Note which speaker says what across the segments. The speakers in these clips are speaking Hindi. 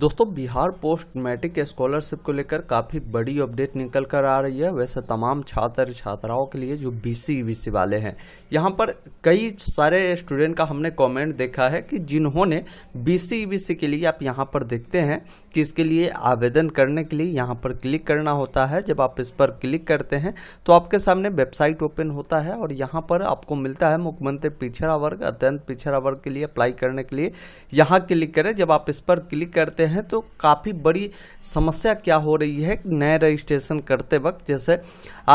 Speaker 1: दोस्तों बिहार पोस्ट मैट्रिक स्कॉलरशिप को लेकर काफ़ी बड़ी अपडेट निकल कर आ रही है वैसे तमाम छात्र छात्राओं के लिए जो बीसी बीसी वाले हैं यहाँ पर कई सारे स्टूडेंट का हमने कमेंट देखा है कि जिन्होंने बीसी बीसी के लिए आप यहाँ पर देखते हैं कि इसके लिए आवेदन करने के लिए यहाँ पर क्लिक करना होता है जब आप इस पर क्लिक करते हैं तो आपके सामने वेबसाइट ओपन होता है और यहाँ पर आपको मिलता है मुख्यमंत्री पिछड़ा वर्ग अत्यंत पिछड़ा वर्ग के लिए अप्लाई करने के लिए यहाँ क्लिक करें जब आप इस पर क्लिक करते हैं हैं तो काफ़ी बड़ी समस्या क्या हो रही है नए रजिस्ट्रेशन करते वक्त जैसे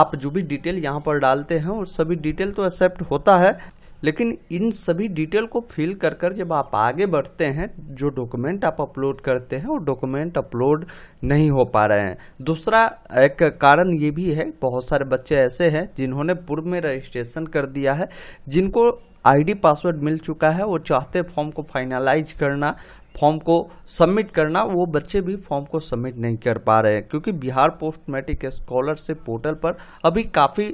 Speaker 1: आप जो भी डिटेल यहाँ पर डालते हैं उस सभी डिटेल तो एक्सेप्ट होता है लेकिन इन सभी डिटेल को फिल कर कर जब आप आगे बढ़ते हैं जो डॉक्यूमेंट आप अपलोड करते हैं वो डॉक्यूमेंट अपलोड नहीं हो पा रहे हैं दूसरा एक कारण ये भी है बहुत सारे बच्चे ऐसे हैं जिन्होंने पूर्व में रजिस्ट्रेशन कर दिया है जिनको आईडी पासवर्ड मिल चुका है वो चाहते फॉर्म को फाइनलाइज करना फॉर्म को सबमिट करना वो बच्चे भी फॉर्म को सबमिट नहीं कर पा रहे हैं क्योंकि Bihar post matric scholarship portal पर अभी काफ़ी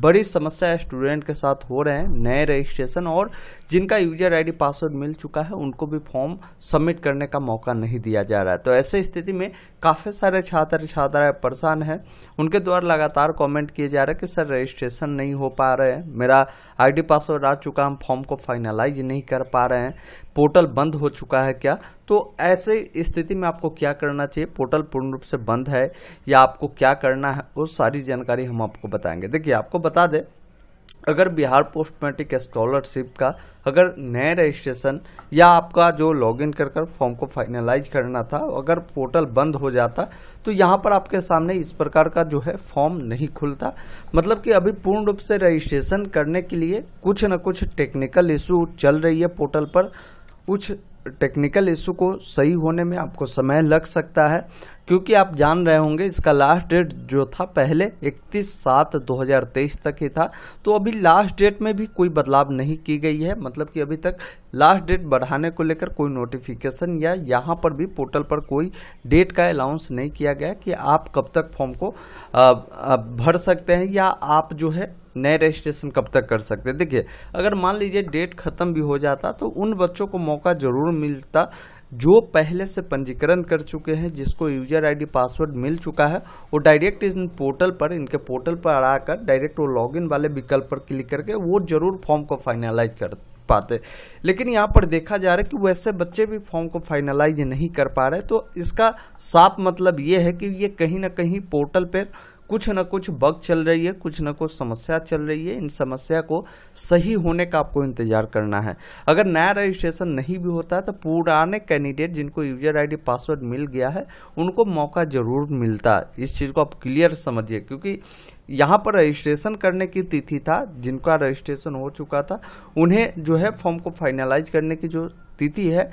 Speaker 1: बड़ी समस्या स्टूडेंट के साथ हो रहे हैं नए रजिस्ट्रेशन और जिनका यूजर आईडी पासवर्ड मिल चुका है उनको भी फॉर्म सबमिट करने का मौका नहीं दिया जा रहा है तो ऐसे स्थिति में काफ़ी सारे छात्र छात्राएं परेशान हैं उनके द्वारा लगातार कॉमेंट किए जा रहे हैं कि सर रजिस्ट्रेशन नहीं हो पा रहे हैं मेरा आई पासवर्ड आ चुका हम फॉर्म को फाइनलाइज नहीं कर पा रहे हैं पोर्टल बंद हो चुका है क्या जाएगा तो ऐसे स्थिति में आपको क्या करना चाहिए पोर्टल पूर्ण रूप से बंद है या आपको क्या करना है वो सारी जानकारी हम आपको बताएंगे देखिए आपको बता दें अगर बिहार पोस्ट मैट्रिक स्कॉलरशिप का अगर नए रजिस्ट्रेशन या आपका जो लॉगिन कर कर फॉर्म को फाइनलाइज करना था अगर पोर्टल बंद हो जाता तो यहाँ पर आपके सामने इस प्रकार का जो है फॉर्म नहीं खुलता मतलब कि अभी पूर्ण रूप से रजिस्ट्रेशन करने के लिए कुछ न कुछ टेक्निकल इशू चल रही है पोर्टल पर कुछ टेक्निकल इशू को सही होने में आपको समय लग सकता है क्योंकि आप जान रहे होंगे इसका लास्ट डेट जो था पहले 31 सात 2023 तक ही था तो अभी लास्ट डेट में भी कोई बदलाव नहीं की गई है मतलब कि अभी तक लास्ट डेट बढ़ाने को लेकर कोई नोटिफिकेशन या यहाँ पर भी पोर्टल पर कोई डेट का अलाउंस नहीं किया गया कि आप कब तक फॉर्म को भर सकते हैं या आप जो है नए रजिस्ट्रेशन कब तक कर सकते हैं देखिए अगर मान लीजिए डेट खत्म भी हो जाता तो उन बच्चों को मौका जरूर मिलता जो पहले से पंजीकरण कर चुके हैं जिसको यूजर आईडी पासवर्ड मिल चुका है वो डायरेक्ट इस पोर्टल पर इनके पोर्टल पर आकर डायरेक्ट वो लॉगिन वाले विकल्प पर क्लिक करके वो जरूर फॉर्म को फाइनलाइज कर पाते लेकिन यहाँ पर देखा जा रहा है कि वैसे बच्चे भी फॉर्म को फाइनलाइज नहीं कर पा रहे तो इसका साफ मतलब ये है कि ये कहीं ना कहीं पोर्टल पर कुछ ना कुछ बग चल रही है कुछ ना कुछ समस्या चल रही है इन समस्या को सही होने का आपको इंतजार करना है अगर नया रजिस्ट्रेशन नहीं भी होता है तो पुराने कैंडिडेट जिनको यूजर आईडी पासवर्ड मिल गया है उनको मौका जरूर मिलता है इस चीज़ को आप क्लियर समझिए क्योंकि यहाँ पर रजिस्ट्रेशन करने की तिथि था जिनका रजिस्ट्रेशन हो चुका था उन्हें जो है फॉर्म को फाइनलाइज करने की जो तिथि है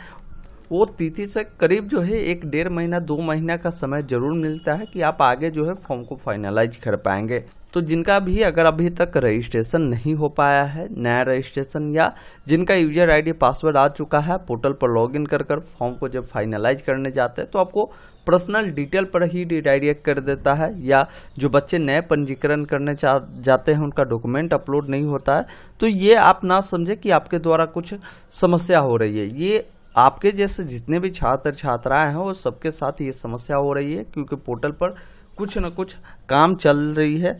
Speaker 1: वो तिथि से करीब जो है एक डेढ़ महीना दो महीना का समय जरूर मिलता है कि आप आगे जो है फॉर्म को फाइनलाइज कर पाएंगे तो जिनका भी अगर अभी तक रजिस्ट्रेशन नहीं हो पाया है नया रजिस्ट्रेशन या जिनका यूजर आईडी पासवर्ड आ चुका है पोर्टल पर लॉगिन कर कर फॉर्म को जब फाइनलाइज करने जाते हैं तो आपको पर्सनल डिटेल पर ही डायरेक्ट कर देता है या जो बच्चे नए पंजीकरण करने जाते हैं उनका डॉक्यूमेंट अपलोड नहीं होता है तो ये आप ना समझे कि आपके द्वारा कुछ समस्या हो रही है ये आपके जैसे जितने भी छात्र छात्राएं हैं वो सबके साथ ये समस्या हो रही है क्योंकि पोर्टल पर कुछ न कुछ काम चल रही है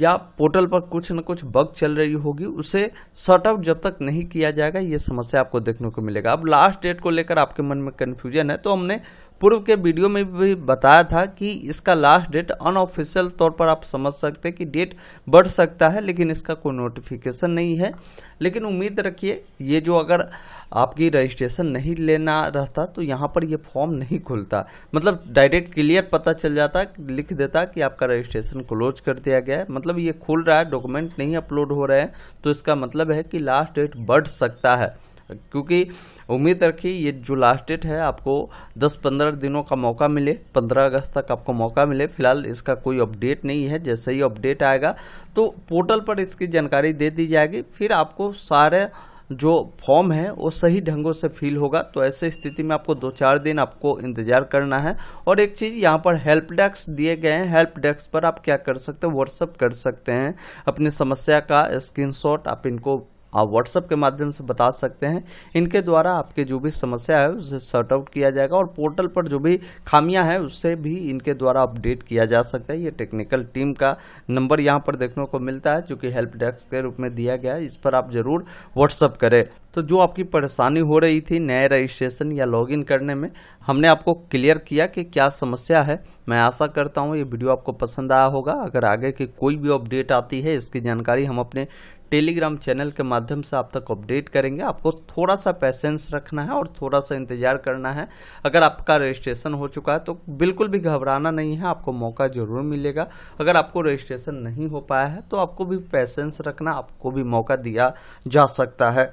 Speaker 1: या पोर्टल पर कुछ न कुछ बग चल रही होगी उसे शॉर्ट आउट जब तक नहीं किया जाएगा ये समस्या आपको देखने को मिलेगा अब लास्ट डेट को लेकर आपके मन में कन्फ्यूजन है तो हमने पूर्व के वीडियो में भी बताया था कि इसका लास्ट डेट अनऑफिशियल तौर पर आप समझ सकते हैं कि डेट बढ़ सकता है लेकिन इसका कोई नोटिफिकेशन नहीं है लेकिन उम्मीद रखिए ये जो अगर आपकी रजिस्ट्रेशन नहीं लेना रहता तो यहाँ पर ये फॉर्म नहीं खुलता मतलब डायरेक्ट क्लियर पता चल जाता लिख देता कि आपका रजिस्ट्रेशन क्लोज कर दिया गया है मतलब मतलब ये खुल रहा है डॉक्यूमेंट नहीं अपलोड हो रहे हैं तो इसका मतलब है कि लास्ट डेट बढ़ सकता है क्योंकि उम्मीद रखिए ये जो लास्ट डेट है आपको 10-15 दिनों का मौका मिले 15 अगस्त तक आपको मौका मिले फिलहाल इसका कोई अपडेट नहीं है जैसे ही अपडेट आएगा तो पोर्टल पर इसकी जानकारी दे दी जाएगी फिर आपको सारे जो फॉर्म है वो सही ढंगों से फील होगा तो ऐसे स्थिति में आपको दो चार दिन आपको इंतजार करना है और एक चीज़ यहाँ पर हेल्प डेस्क दिए गए हैं हेल्प डेस्क पर आप क्या कर सकते हैं व्हाट्सअप कर सकते हैं अपनी समस्या का स्क्रीनशॉट आप इनको आप व्हाट्सएप के माध्यम से बता सकते हैं इनके द्वारा आपके जो भी समस्या है उसे सॉर्ट आउट किया जाएगा और पोर्टल पर जो भी खामियां हैं उससे भी इनके द्वारा अपडेट किया जा सकता है ये टेक्निकल टीम का नंबर यहाँ पर देखने को मिलता है जो कि हेल्प डेस्क के रूप में दिया गया है इस पर आप ज़रूर व्हाट्सअप करें तो जो आपकी परेशानी हो रही थी नए रजिस्ट्रेशन या लॉगिन करने में हमने आपको क्लियर किया कि क्या समस्या है मैं आशा करता हूँ ये वीडियो आपको पसंद आया होगा अगर आगे की कोई भी अपडेट आती है इसकी जानकारी हम अपने टेलीग्राम चैनल के माध्यम से आप तक अपडेट करेंगे आपको थोड़ा सा पैसेंस रखना है और थोड़ा सा इंतजार करना है अगर आपका रजिस्ट्रेशन हो चुका है तो बिल्कुल भी घबराना नहीं है आपको मौका ज़रूर मिलेगा अगर आपको रजिस्ट्रेशन नहीं हो पाया है तो आपको भी पैसेंस रखना आपको भी मौका दिया जा सकता है